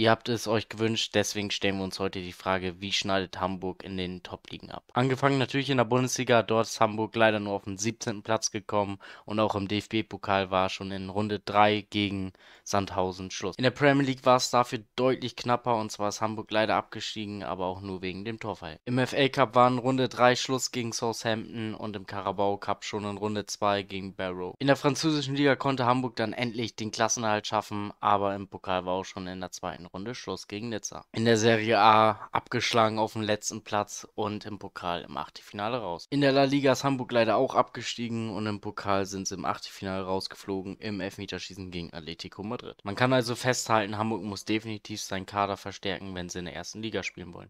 Ihr habt es euch gewünscht, deswegen stellen wir uns heute die Frage, wie schneidet Hamburg in den Top-Ligen ab? Angefangen natürlich in der Bundesliga, dort ist Hamburg leider nur auf den 17. Platz gekommen und auch im DFB-Pokal war schon in Runde 3 gegen Sandhausen Schluss. In der Premier League war es dafür deutlich knapper und zwar ist Hamburg leider abgestiegen, aber auch nur wegen dem Torfall. Im FA Cup waren Runde 3 Schluss gegen Southampton und im Carabao Cup schon in Runde 2 gegen Barrow. In der französischen Liga konnte Hamburg dann endlich den Klassenerhalt schaffen, aber im Pokal war auch schon in der zweiten Runde Schluss gegen Nizza. In der Serie A abgeschlagen auf dem letzten Platz und im Pokal im Achtelfinale raus. In der La Liga ist Hamburg leider auch abgestiegen und im Pokal sind sie im Achtelfinale rausgeflogen im Elfmeterschießen gegen Atletico Madrid. Man kann also festhalten, Hamburg muss definitiv seinen Kader verstärken, wenn sie in der ersten Liga spielen wollen.